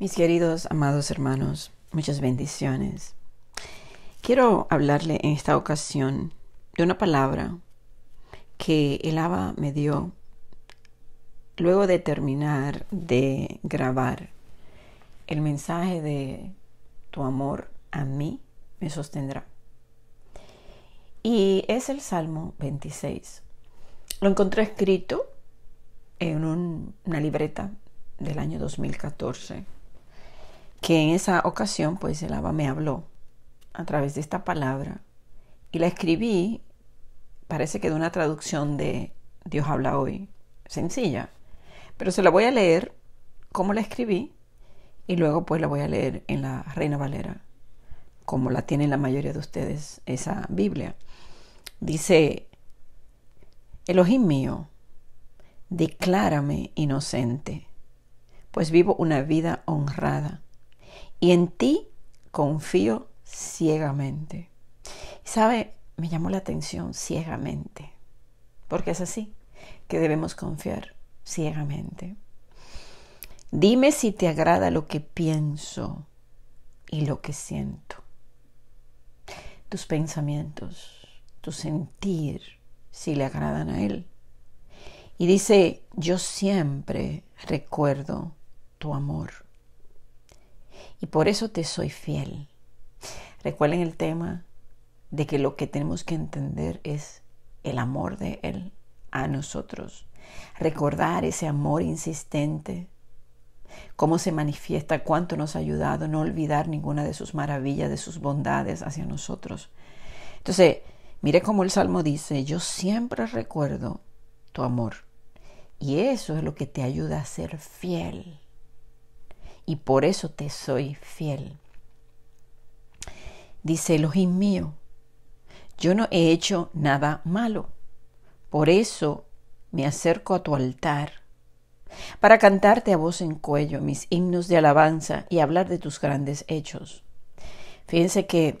Mis queridos, amados hermanos, muchas bendiciones. Quiero hablarle en esta ocasión de una palabra que el Abba me dio luego de terminar de grabar el mensaje de tu amor a mí me sostendrá. Y es el Salmo 26. Lo encontré escrito en una libreta del año 2014 que en esa ocasión pues el Abba me habló a través de esta palabra y la escribí, parece que de una traducción de Dios habla hoy, sencilla, pero se la voy a leer como la escribí y luego pues la voy a leer en la Reina Valera, como la tienen la mayoría de ustedes esa Biblia. Dice, Elohim mío, declárame inocente, pues vivo una vida honrada y en ti confío ciegamente. Y sabe, me llamó la atención ciegamente, porque es así que debemos confiar ciegamente. Dime si te agrada lo que pienso y lo que siento. Tus pensamientos, tu sentir, si le agradan a Él. Y dice, yo siempre recuerdo tu amor y por eso te soy fiel. Recuerden el tema de que lo que tenemos que entender es el amor de Él a nosotros. Recordar ese amor insistente, cómo se manifiesta, cuánto nos ha ayudado, no olvidar ninguna de sus maravillas, de sus bondades hacia nosotros. Entonces, mire cómo el Salmo dice, yo siempre recuerdo tu amor. Y eso es lo que te ayuda a ser fiel y por eso te soy fiel. Dice Elohim mío, yo no he hecho nada malo, por eso me acerco a tu altar, para cantarte a voz en cuello mis himnos de alabanza y hablar de tus grandes hechos. Fíjense que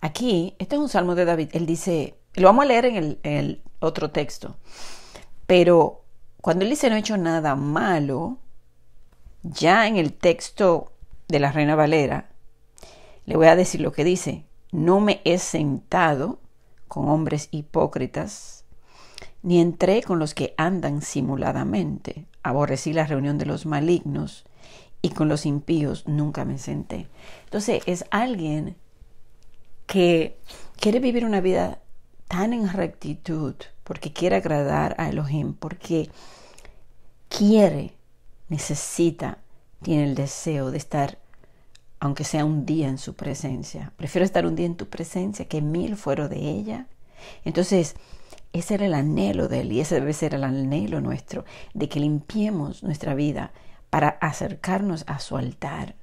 aquí, este es un salmo de David, él dice, lo vamos a leer en el, en el otro texto, pero cuando él dice no he hecho nada malo, ya en el texto de la Reina Valera, le voy a decir lo que dice, no me he sentado con hombres hipócritas, ni entré con los que andan simuladamente, aborrecí la reunión de los malignos, y con los impíos nunca me senté. Entonces es alguien que quiere vivir una vida tan en rectitud, porque quiere agradar a Elohim, porque quiere necesita, tiene el deseo de estar, aunque sea un día en su presencia. Prefiero estar un día en tu presencia que mil fuera de ella. Entonces, ese era el anhelo de él y ese debe ser el anhelo nuestro, de que limpiemos nuestra vida para acercarnos a su altar,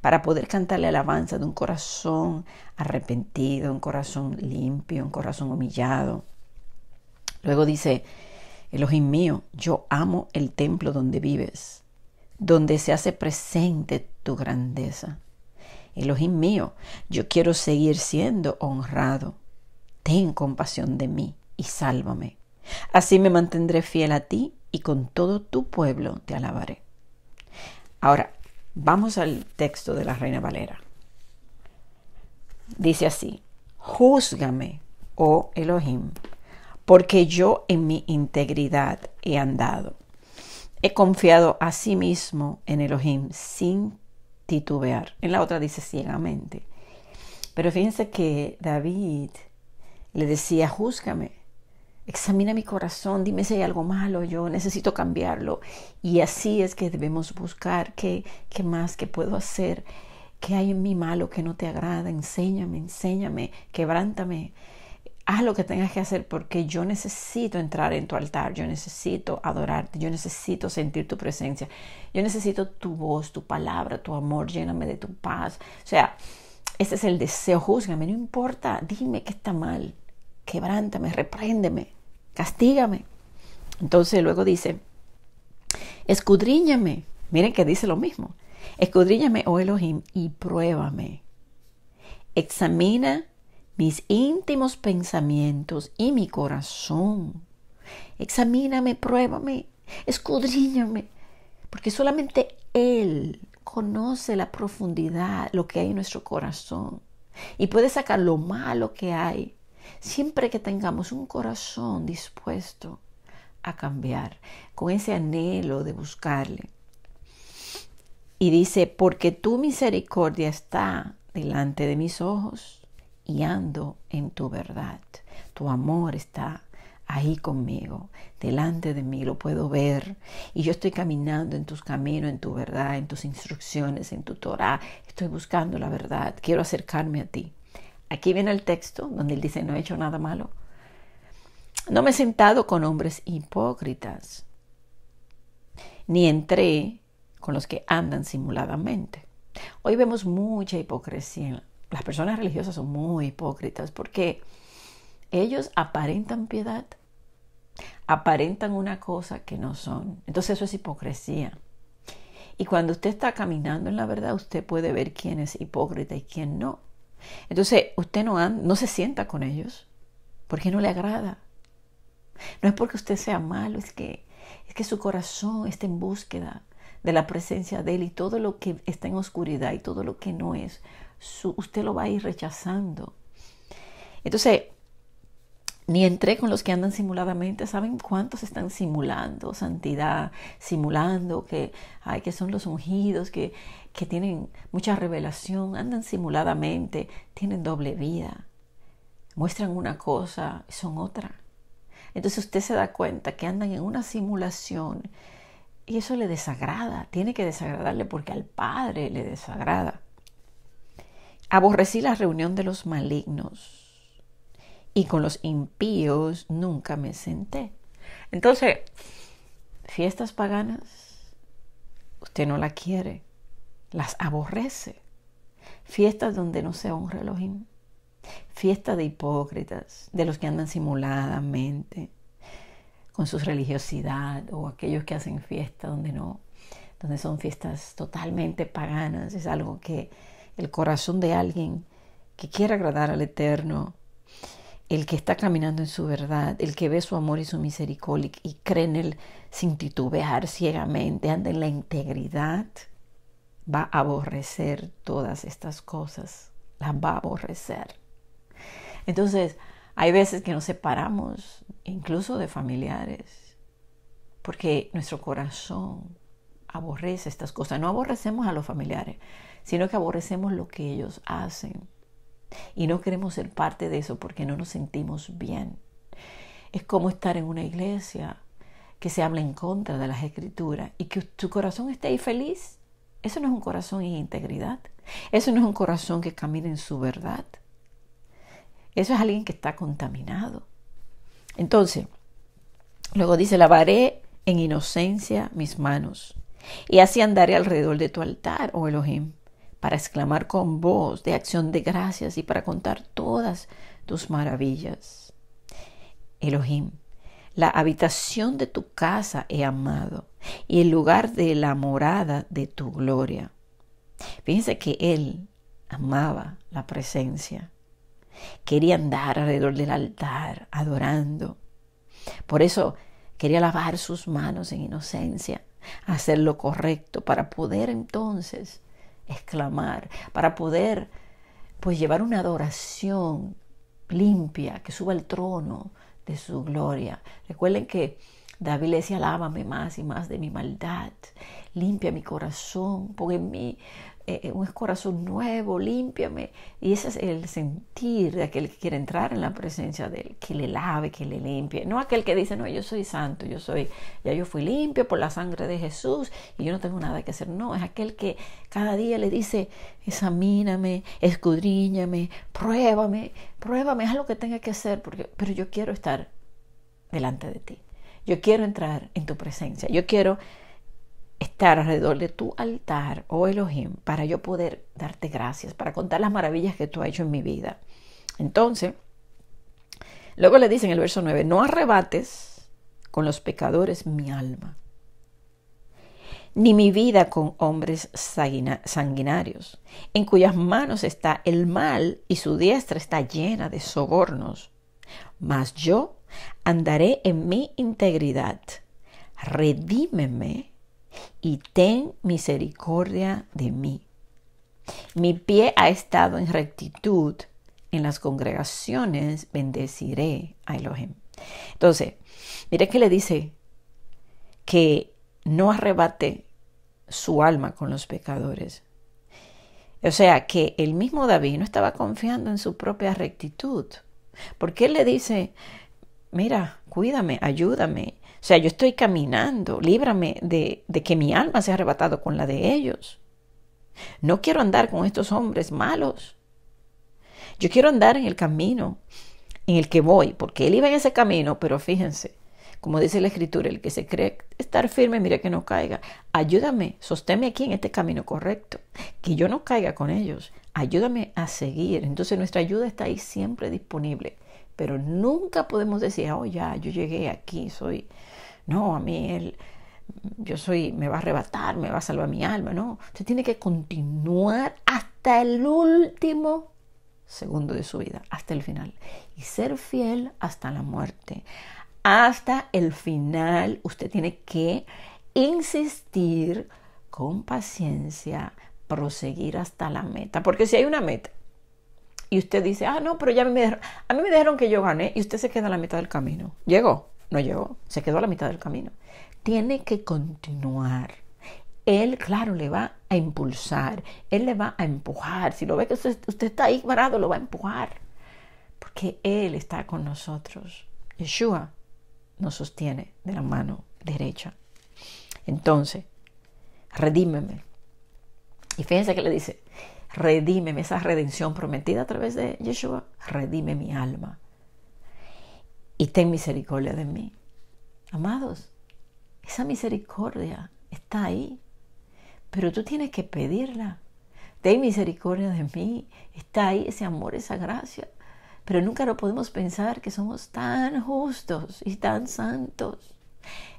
para poder cantarle alabanza de un corazón arrepentido, un corazón limpio, un corazón humillado. Luego dice, Elohim mío, yo amo el templo donde vives donde se hace presente tu grandeza. Elohim mío, yo quiero seguir siendo honrado. Ten compasión de mí y sálvame. Así me mantendré fiel a ti y con todo tu pueblo te alabaré. Ahora, vamos al texto de la Reina Valera. Dice así, júzgame, oh Elohim, porque yo en mi integridad he andado. He confiado a sí mismo en Elohim sin titubear. En la otra dice ciegamente. Pero fíjense que David le decía, júzgame, examina mi corazón, dime si hay algo malo, yo necesito cambiarlo. Y así es que debemos buscar qué, qué más, que puedo hacer, qué hay en mí malo que no te agrada, enséñame, enséñame, quebrántame, haz lo que tengas que hacer porque yo necesito entrar en tu altar, yo necesito adorarte, yo necesito sentir tu presencia, yo necesito tu voz, tu palabra, tu amor, lléname de tu paz. O sea, ese es el deseo, júzgame, no importa, dime qué está mal, quebrántame, repréndeme, castígame. Entonces luego dice, escudriñame, miren que dice lo mismo, escudriñame, oh Elohim, y pruébame. Examina mis íntimos pensamientos y mi corazón. Examíname, pruébame, escudriñame, porque solamente Él conoce la profundidad, lo que hay en nuestro corazón, y puede sacar lo malo que hay, siempre que tengamos un corazón dispuesto a cambiar, con ese anhelo de buscarle. Y dice, porque tu misericordia está delante de mis ojos y ando en tu verdad. Tu amor está ahí conmigo, delante de mí, lo puedo ver. Y yo estoy caminando en tus caminos, en tu verdad, en tus instrucciones, en tu Torah. Estoy buscando la verdad, quiero acercarme a ti. Aquí viene el texto donde él dice, no he hecho nada malo. No me he sentado con hombres hipócritas, ni entré con los que andan simuladamente. Hoy vemos mucha hipocresía las personas religiosas son muy hipócritas porque ellos aparentan piedad, aparentan una cosa que no son. Entonces eso es hipocresía. Y cuando usted está caminando en la verdad, usted puede ver quién es hipócrita y quién no. Entonces usted no, no se sienta con ellos porque no le agrada. No es porque usted sea malo, es que, es que su corazón está en búsqueda de la presencia de Él y todo lo que está en oscuridad y todo lo que no es usted lo va a ir rechazando. Entonces, ni entré con los que andan simuladamente. ¿Saben cuántos están simulando santidad? Simulando que, que son los ungidos, que, que tienen mucha revelación, andan simuladamente, tienen doble vida. Muestran una cosa y son otra. Entonces usted se da cuenta que andan en una simulación y eso le desagrada. Tiene que desagradarle porque al Padre le desagrada. Aborrecí la reunión de los malignos y con los impíos nunca me senté. Entonces, fiestas paganas, usted no la quiere, las aborrece. Fiestas donde no se honra el Fiestas de hipócritas, de los que andan simuladamente con su religiosidad o aquellos que hacen fiestas donde no, donde son fiestas totalmente paganas, es algo que el corazón de alguien que quiere agradar al Eterno, el que está caminando en su verdad, el que ve su amor y su misericordia y cree en él sin titubear ciegamente, anda en la integridad, va a aborrecer todas estas cosas, las va a aborrecer. Entonces, hay veces que nos separamos, incluso de familiares, porque nuestro corazón aborrece estas cosas. No aborrecemos a los familiares, sino que aborrecemos lo que ellos hacen. Y no queremos ser parte de eso porque no nos sentimos bien. Es como estar en una iglesia que se habla en contra de las escrituras y que tu corazón esté ahí feliz. Eso no es un corazón en integridad. Eso no es un corazón que camina en su verdad. Eso es alguien que está contaminado. Entonces, luego dice, lavaré en inocencia mis manos y así andaré alrededor de tu altar, oh Elohim, para exclamar con voz de acción de gracias y para contar todas tus maravillas. Elohim, la habitación de tu casa he amado y el lugar de la morada de tu gloria. Fíjense que él amaba la presencia. Quería andar alrededor del altar adorando. Por eso quería lavar sus manos en inocencia, hacer lo correcto para poder entonces exclamar, para poder pues llevar una adoración limpia que suba al trono de su gloria. Recuerden que David le decía, alábame más y más de mi maldad, limpia mi corazón, pon mi eh, eh, un corazón nuevo, límpiame. Y ese es el sentir de aquel que quiere entrar en la presencia de él, que le lave, que le limpie. No aquel que dice, no, yo soy santo, yo soy, ya yo fui limpio por la sangre de Jesús y yo no tengo nada que hacer. No, es aquel que cada día le dice, examíname, escudriñame, pruébame, pruébame, haz lo que tenga que hacer, porque, pero yo quiero estar delante de ti. Yo quiero entrar en tu presencia. Yo quiero estar alrededor de tu altar, oh Elohim, para yo poder darte gracias, para contar las maravillas que tú has hecho en mi vida. Entonces, luego le dicen en el verso 9, no arrebates con los pecadores mi alma, ni mi vida con hombres sanguinarios, en cuyas manos está el mal y su diestra está llena de sobornos. Mas yo andaré en mi integridad, redímeme y ten misericordia de mí. Mi pie ha estado en rectitud, en las congregaciones bendeciré a Elohim. Entonces, mire que le dice que no arrebate su alma con los pecadores. O sea, que el mismo David no estaba confiando en su propia rectitud. Porque él le dice, mira, cuídame, ayúdame. O sea, yo estoy caminando, líbrame de, de que mi alma sea arrebatado con la de ellos. No quiero andar con estos hombres malos. Yo quiero andar en el camino en el que voy, porque él iba en ese camino, pero fíjense, como dice la escritura, el que se cree estar firme, mira que no caiga. Ayúdame, sosténme aquí en este camino correcto, que yo no caiga con ellos. Ayúdame a seguir. Entonces nuestra ayuda está ahí siempre disponible pero nunca podemos decir, oh ya, yo llegué aquí, soy, no, a mí él, yo soy, me va a arrebatar, me va a salvar mi alma, no, usted tiene que continuar hasta el último segundo de su vida, hasta el final, y ser fiel hasta la muerte, hasta el final, usted tiene que insistir con paciencia, proseguir hasta la meta, porque si hay una meta, y usted dice, ah, no, pero ya me dejaron, a mí me que yo gané y usted se queda a la mitad del camino. ¿Llegó? No llegó, se quedó a la mitad del camino. Tiene que continuar. Él, claro, le va a impulsar, él le va a empujar. Si lo ve que usted, está ahí parado, lo va a empujar. Porque Él está con nosotros. Yeshua nos sostiene de la mano derecha. Entonces, redímeme. Y fíjense que le dice, redímeme esa redención prometida a través de Yeshua, redime mi alma y ten misericordia de mí. Amados, esa misericordia está ahí, pero tú tienes que pedirla. Ten misericordia de mí, está ahí ese amor, esa gracia, pero nunca lo podemos pensar que somos tan justos y tan santos.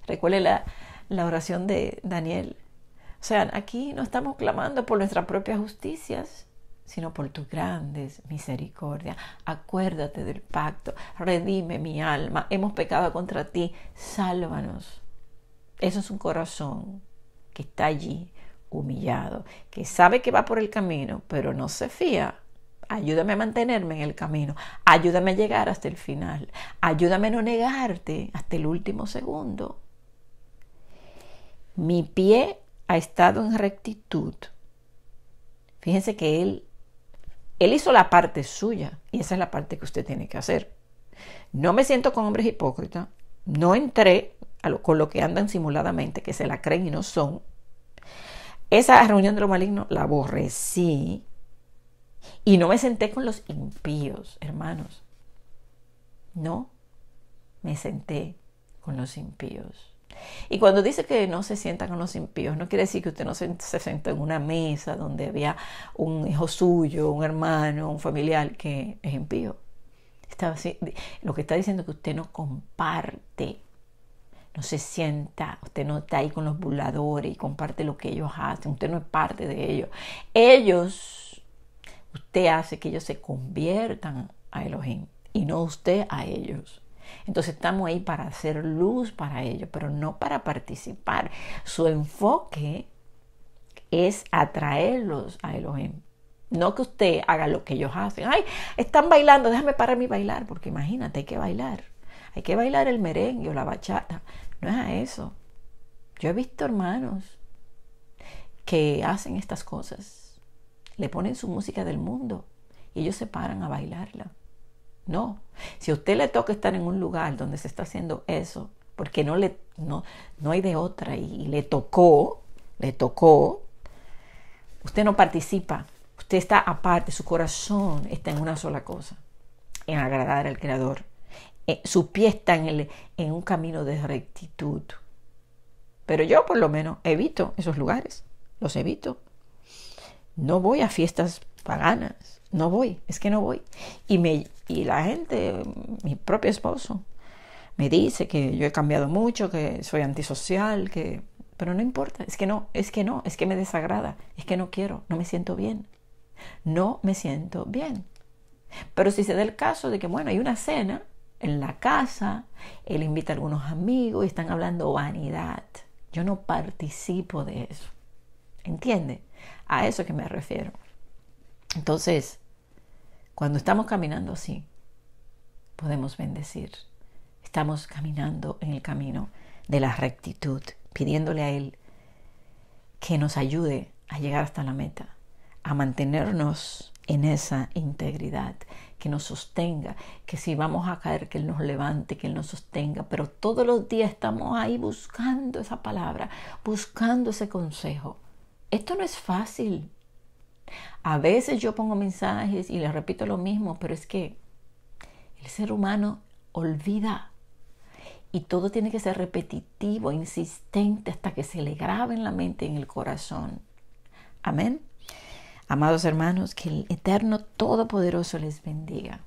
Recuerde la, la oración de Daniel o sea, aquí no estamos clamando por nuestras propias justicias, sino por tus grandes misericordias. Acuérdate del pacto, redime mi alma, hemos pecado contra ti, sálvanos. Eso es un corazón que está allí humillado, que sabe que va por el camino, pero no se fía. Ayúdame a mantenerme en el camino, ayúdame a llegar hasta el final, ayúdame a no negarte hasta el último segundo. Mi pie ha estado en rectitud, fíjense que él, él hizo la parte suya y esa es la parte que usted tiene que hacer. No me siento con hombres hipócritas, no entré a con lo que andan simuladamente, que se la creen y no son. Esa reunión de lo maligno la aborrecí y no me senté con los impíos, hermanos. No, me senté con los impíos. Y cuando dice que no se sienta con los impíos, no quiere decir que usted no se, sienta en una mesa donde había un hijo suyo, un hermano, un familiar que es impío. lo que está diciendo es que usted no comparte, no se sienta, usted no está ahí con los burladores y comparte lo que ellos hacen, usted no es parte de ellos. Ellos, usted hace que ellos se conviertan a Elohim y no usted a ellos. Entonces estamos ahí para hacer luz para ellos, pero no para participar. Su enfoque es atraerlos a Elohim. Em, no que usted haga lo que ellos hacen. Ay, están bailando, déjame para mí bailar, porque imagínate, hay que bailar. Hay que bailar el merengue o la bachata. No es a eso. Yo he visto hermanos que hacen estas cosas. Le ponen su música del mundo y ellos se paran a bailarla. No. Si a usted le toca estar en un lugar donde se está haciendo eso, porque no, le, no, hay de otra y, le tocó, le tocó, usted no participa, usted está aparte, su corazón está en una sola cosa, en agradar al Creador. Eh, su pie está en, el, en un camino de rectitud. Pero yo por lo menos evito esos lugares, los evito. No voy a fiestas paganas. No voy, es que no voy. Y, me, y la gente, mi propio esposo, me dice que yo he cambiado mucho, que soy antisocial, que... Pero no importa, es que no, es que no, es que me desagrada, es que no quiero, no me siento bien. No me siento bien. Pero si se da el caso de que, bueno, hay una cena en la casa, él invita a algunos amigos y están hablando vanidad. Yo no participo de eso. ¿Entiende? A eso que me refiero. Entonces, cuando estamos caminando así, podemos bendecir. Estamos caminando en el camino de la rectitud, pidiéndole a Él que nos ayude a llegar hasta la meta, a mantenernos en esa integridad, que nos sostenga, que si vamos a caer, que Él nos levante, que Él nos sostenga, pero todos los días estamos ahí buscando esa palabra, buscando ese consejo. Esto no es fácil, a veces yo pongo mensajes y les repito lo mismo, pero es que el ser humano olvida y todo tiene que ser repetitivo, insistente, hasta que se le grabe en la mente, y en el corazón. Amén. Amados hermanos, que el Eterno Todopoderoso les bendiga.